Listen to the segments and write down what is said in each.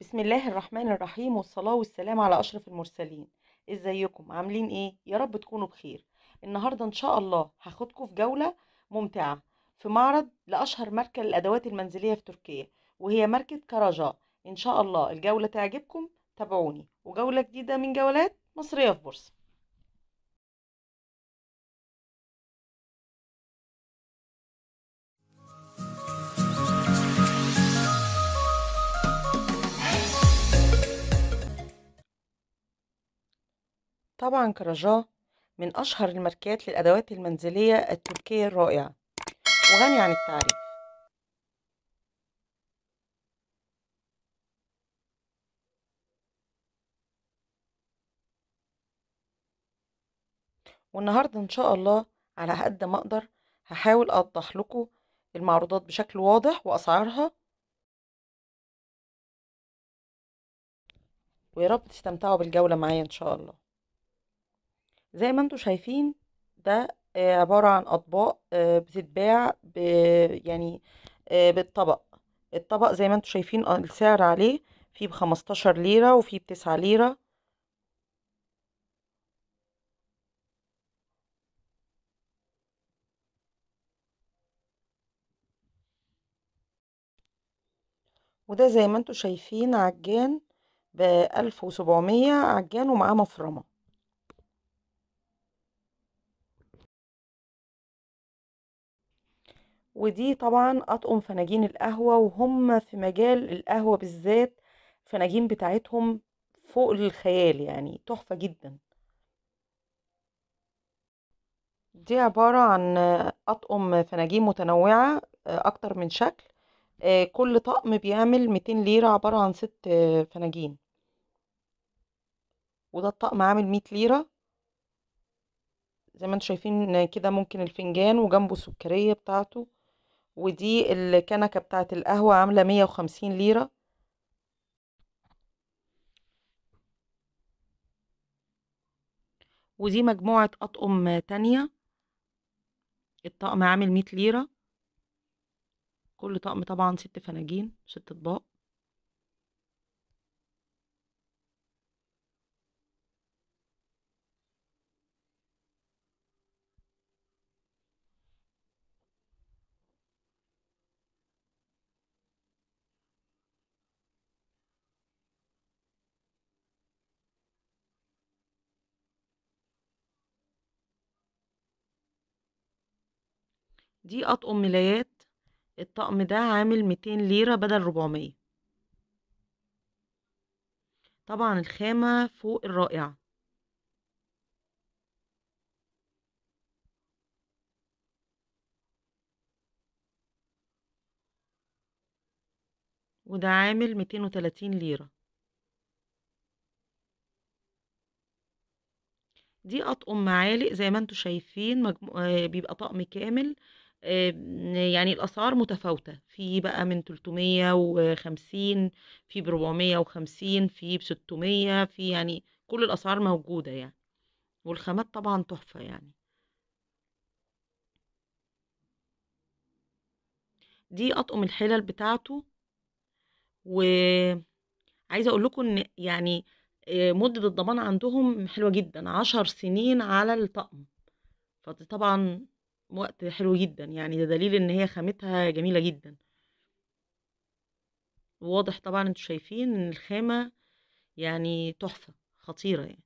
بسم الله الرحمن الرحيم والصلاة والسلام على أشرف المرسلين ازيكم عاملين ايه يا رب تكونوا بخير النهاردة ان شاء الله هاخدكم في جولة ممتعة في معرض لأشهر ماركة للأدوات المنزلية في تركيا وهي ماركة كراجا ان شاء الله الجولة تعجبكم تابعوني وجولة جديدة من جولات مصرية في بورصة طبعا كراجاه من أشهر الماركات للأدوات المنزلية التركية الرائعة وغني عن التعريف والنهاردة إن شاء الله على قد ما أقدر هحاول أوضح لكم المعروضات بشكل واضح وأسعارها ويا رب تستمتعوا بالجولة معايا إن شاء الله زي ما انتوا شايفين ده آه، عبارة عن أطباق آه، بتتباع يعني آه، بالطبق الطبق زي ما انتوا شايفين السعر عليه فيه بخمستاشر ليرة وفيه بتسعة ليرة وده زي ما انتوا شايفين عجان بألف وسبعمية عجان ومعاه مفرمة ودي طبعا اطقم فناجين القهوة وهم في مجال القهوة بالذات فناجين بتاعتهم فوق الخيال يعني تحفة جدا دي عبارة عن أطقم فناجين متنوعة أكتر من شكل كل طقم بيعمل 200 ليرة عبارة عن ست فناجين وده الطقم عامل 100 ليرة زي ما انتم شايفين كده ممكن الفنجان وجنبه السكرية بتاعته ودي الكنكة بتاعة القهوة عاملة 150 ليرة ودي مجموعة أطقم تانية الطقم عامل 100 ليرة كل طقم طبعا ست فناجين ست اطباق دي اطقم ملايات الطقم ده عامل ميتين ليرة بدل ربعمية طبعا الخامة فوق الرائعة وده عامل ميتين وتلاتين ليرة دي اطقم معالق زي ما انتوا شايفين مجمو... آه، بيبقى طقم كامل آمم، يعني الأسعار متفاوتة في بقى من 350 في ب 450 في ب 600 في يعني كل الأسعار موجودة يعني والخامات طبعا تحفة يعني دي أطقم الحلل بتاعته وعايزة أقول لكم إن يعني آه، مدة الضمان عندهم حلوة جدا عشر سنين على الطقم فطبعا وقت حلو جدا يعني ده دليل ان هي خامتها جميلة جدا واضح طبعا انتوا شايفين ان الخامة يعني تحفة خطيرة يعني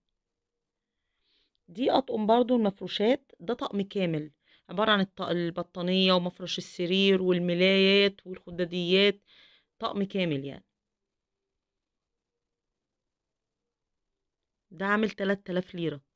دي اطقم برضو المفروشات ده طقم كامل عبارة عن البطانية ومفرش السرير والملايات والخداديات طقم كامل يعني ده عامل 3000 ليرة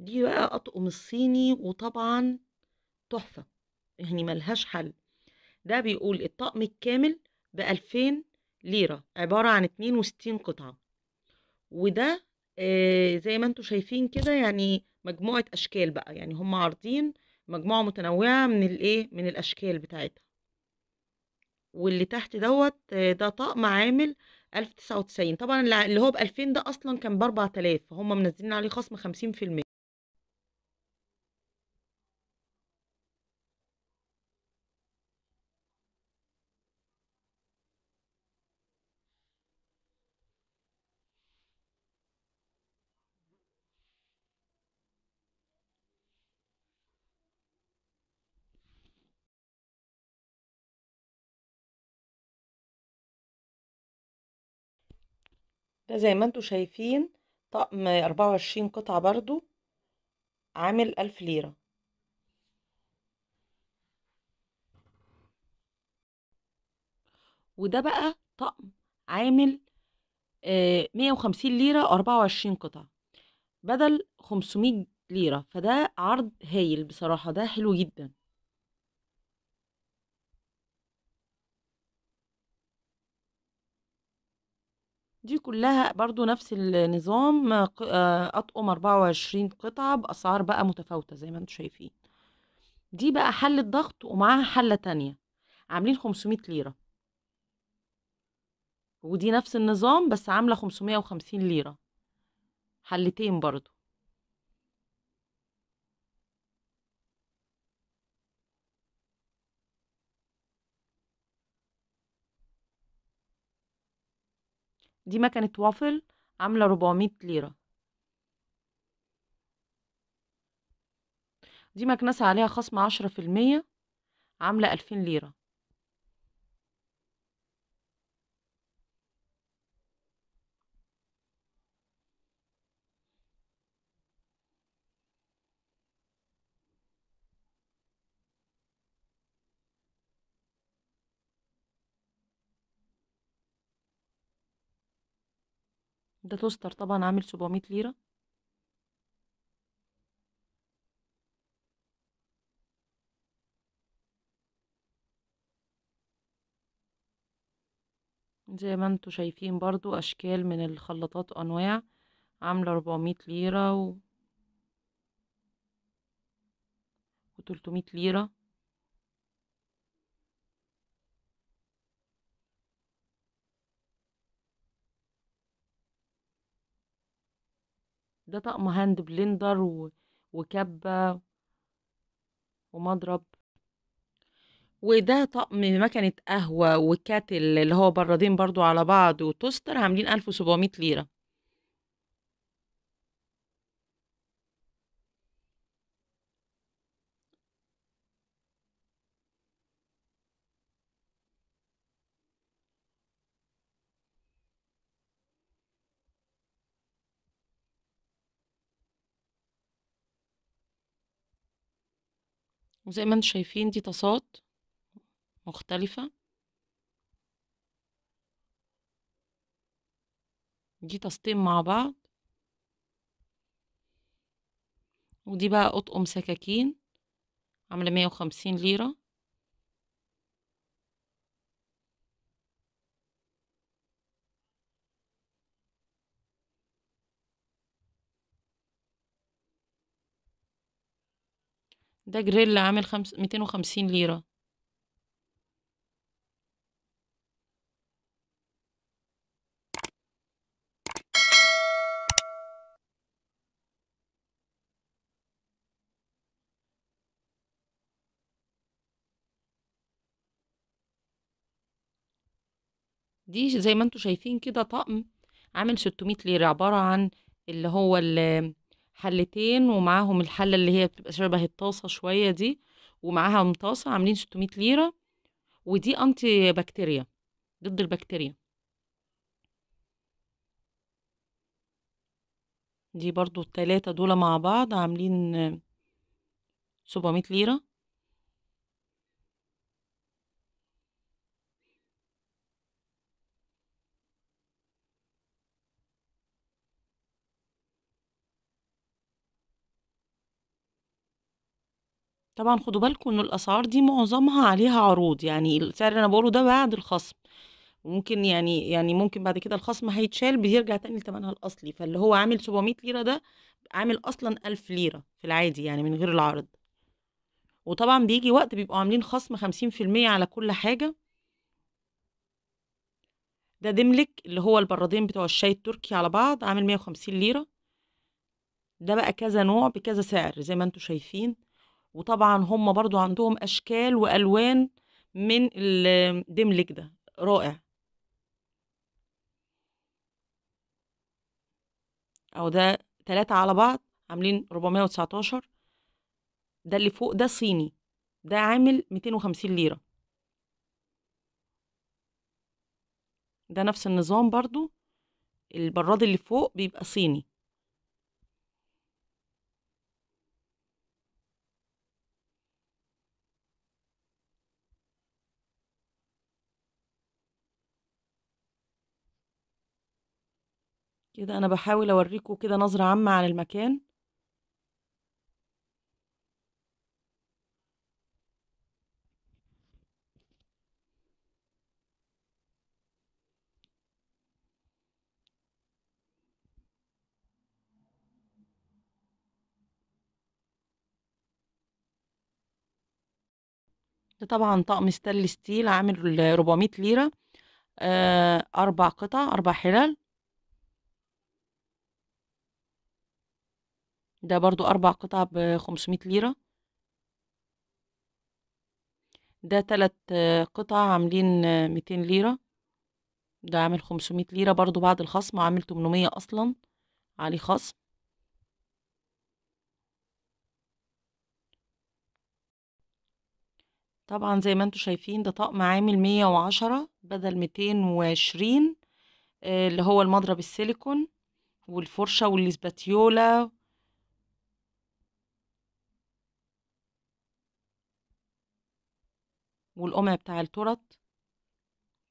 دي بقى اطقم الصيني وطبعا تحفة يعني ملهاش حل ده بيقول الطقم الكامل بألفين ليرة عبارة عن اتنين وستين قطعة وده آه زي ما انتم شايفين كده يعني مجموعة أشكال بقى يعني هم عارضين مجموعة متنوعة من الايه من الأشكال بتاعتها واللي تحت دوت آه، ده طقم عامل ألف تسعة وتسعين طبعا اللي هو بألفين ده أصلا كان بأربع تلاف فهم منزلين عليه خصم خمسين في المية ده زي ما انتوا شايفين طقم 24 قطعة برضو عامل ألف ليرة وده بقى طقم عامل آه، مية وخمسين ليرة أربعة وعشرين قطعة بدل خمسمية ليرة فده عرض هايل بصراحة ده حلو جدا دي كلها برضو نفس النظام آه، أطقم 24 قطعة بأسعار بقى متفاوتة زي ما انتم شايفين دي بقى حلة ضغط ومعاها حلة تانية عاملين 500 ليرة ودي نفس النظام بس عاملة 550 ليرة حلتين برضو دي مكنة وافل عاملة 400 ليرة دي مكنسة عليها خصم عشرة في المية عاملة ألفين ليرة ده توستر طبعا عامل 700 ليرة زي ما انتوا شايفين برضو اشكال من الخلاطات انواع عاملة 400 ليرة و... و 300 ليرة ده طقم هاند بلندر و... وكبة ومضرب وده طقم مكنة قهوة وكاتل اللي هو بردين برضو على بعض وتوستر عاملين ألف ليرة وزي ما انتم شايفين دي طاسات مختلفة دي طاستين مع بعض ودي بقى اطقم سكاكين عاملة مية وخمسين ليرة ده جريل عامل خمس... وخمسين ليرة دي زي ما انتوا شايفين كده طقم عامل 600 ليرة عبارة عن اللي هو ال حلتين ومعاهم الحله اللي هي بتبقى شبه الطاسه شويه دي ومعاها مطاسه عاملين 600 ليره ودي انتي بكتيريا ضد البكتيريا دي برضو التلاتة دول مع بعض عاملين 700 ليرة طبعا خدوا بالكم ان الاسعار دي معظمها عليها عروض يعني السعر اللي انا بقوله ده بعد الخصم ممكن يعني يعني ممكن بعد كده الخصم هيتشال بيرجع تاني لثمنها الاصلي فاللي هو عامل 700 ليره ده عامل اصلا 1000 ليره في العادي يعني من غير العرض وطبعا بيجي وقت بيبقوا عاملين خصم 50% على كل حاجه ده دملك اللي هو البرادين بتوع الشاي التركي على بعض عامل 150 ليره ده بقى كذا نوع بكذا سعر زي ما انتم شايفين وطبعا هم برضو عندهم أشكال وألوان من الدملك ده رائع أو ده تلاتة على بعض عاملين 419 ده اللي فوق ده صيني ده عامل 250 ليرة ده نفس النظام برضو البراد اللي فوق بيبقى صيني كده أنا بحاول أوريكم كده نظرة عامة عن المكان ده طبعا طقم ستانلس ستيل عامل 400 ليرة آه، أربع قطع أربع حلال ده برضو أربع قطع بخمسمية ليرة ده تلات قطع عاملين ميتين ليرة ده عامل خمسمية ليرة برضو بعد الخصم عامل تمنمية أصلا عليه خصم طبعا زي ما انتم شايفين ده طقم عامل مية وعشرة بدل ميتين وعشرين آه، اللي هو المضرب السيليكون والفرشة والاسباتيولا والقمع بتاع الترط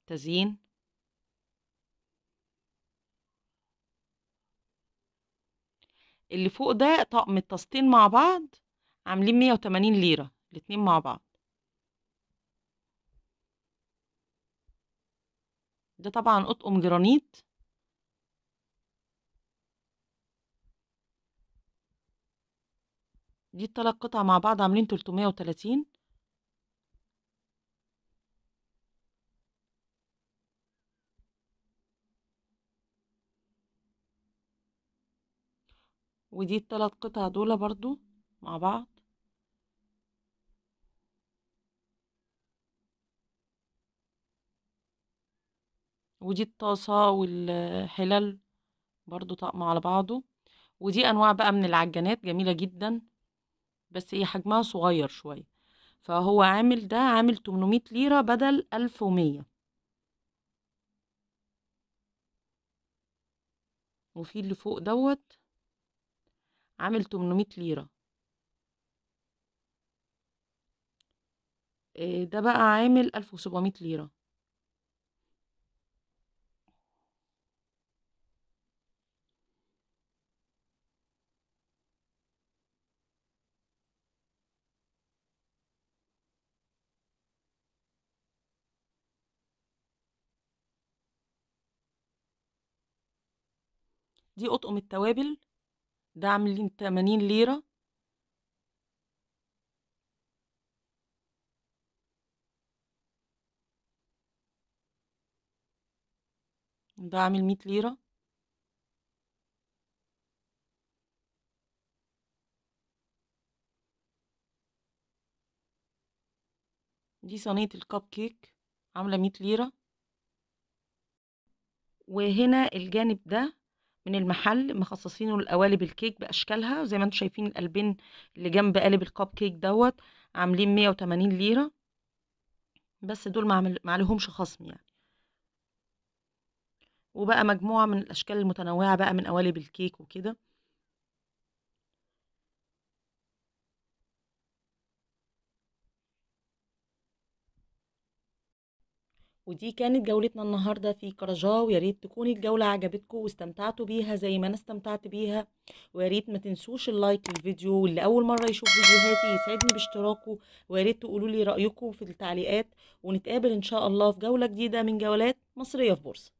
تزيين اللي فوق ده طقم الطاستين مع بعض عاملين 180 ليرة الاتنين مع بعض ده طبعا اطقم جرانيت دي التلات قطع مع بعض عاملين تلتمية وتلاتين ودي التلات قطع دول برضو مع بعض ودي الطاسة والحلل برضو طقم على بعضه ودي انواع بقى من العجنات جميلة جدا بس هي حجمها صغير شوية فهو عامل ده عامل 800 ليرة بدل 1100 وفي اللي فوق دوت عامل 800 ليرة آه، ده بقى عامل 1700 ليرة دي قطقم التوابل ده عاملين تمانين ليرة ده عامل مية ليرة دي صينية الكب كيك عاملة مية ليرة وهنا الجانب ده من المحل مخصصينه لقوالب الكيك باشكالها زي ما انتم شايفين القلبين اللي جنب قالب الكب كيك دوت عاملين 180 ليره بس دول ما عليهمش خصم يعني وبقى مجموعه من الاشكال المتنوعه بقى من قوالب الكيك وكده ودي كانت جولتنا النهاردة في كرجا وياريت تكون الجولة عجبتكم واستمتعتوا بيها زي ما أنا استمتعت بيها وياريت ما تنسوش اللايك للفيديو واللي أول مرة يشوف فيديوهاتي يسعدني باشتراكه وياريت تقولوا لي رأيكم في التعليقات ونتقابل إن شاء الله في جولة جديدة من جولات مصرية في بورصة